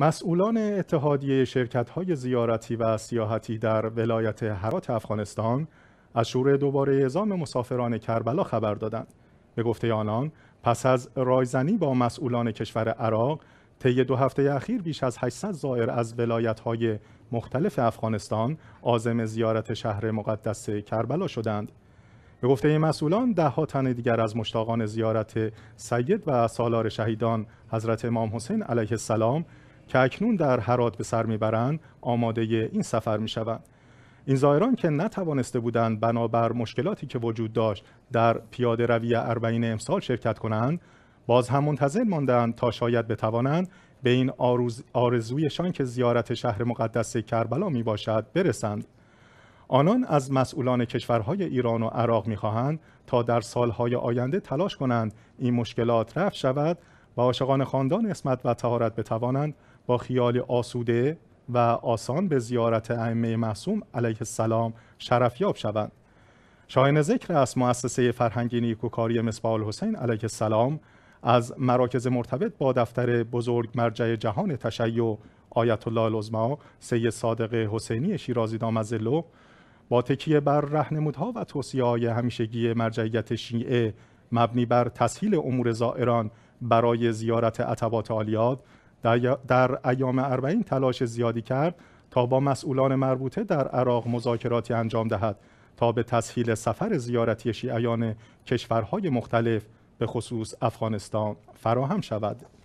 مسئولان اتحادیه شرکت های زیارتی و سیاحتی در ولایت هرات افغانستان از شروع دوباره اعزام مسافران کربلا خبر دادند. به گفته آنان پس از رایزنی با مسئولان کشور عراق طی دو هفته اخیر بیش از 800 زائر از ولایت های مختلف افغانستان آزم زیارت شهر مقدس کربلا شدند. به گفته مسئولان ده ها تن دیگر از مشتاقان زیارت سید و سالار شهیدان حضرت امام حسین علیه السلام که اکنون در هرات به سر میبرند آماده این سفر میشوند این زائران که نتوانسته بودند بنابر مشکلاتی که وجود داشت در پیاده روی اربعین امسال شرکت کنند باز هم منتظر ماندند تا شاید بتوانند به این آرزویشان که زیارت شهر مقدس کربلا می باشد برسند آنان از مسئولان کشورهای ایران و عراق میخواهند تا در سالهای آینده تلاش کنند این مشکلات رفت شود و عاشقان خاندان اسمت و تهارت بتوانند با خیال آسوده و آسان به زیارت ائمه معصوم علیه السلام شرفیاب شوند شاهین ذکر است مؤسسه فرهنگی نیکوکاری مصباح الحسین علیه السلام از مراکز مرتبط با دفتر بزرگ مرجع جهان تشیع آیت الله العظما سید صادق حسینی شیرازی دامزلو با تکیه بر رهنمودها و توصیه های همیشگی مرجعیت شیعه مبنی بر تسهیل امور زائران برای زیارت عتبات عالیات در ایام اربعین تلاش زیادی کرد تا با مسئولان مربوطه در عراق مذاکراتی انجام دهد تا به تسهیل سفر زیارتی شیعیان کشورهای مختلف به خصوص افغانستان فراهم شود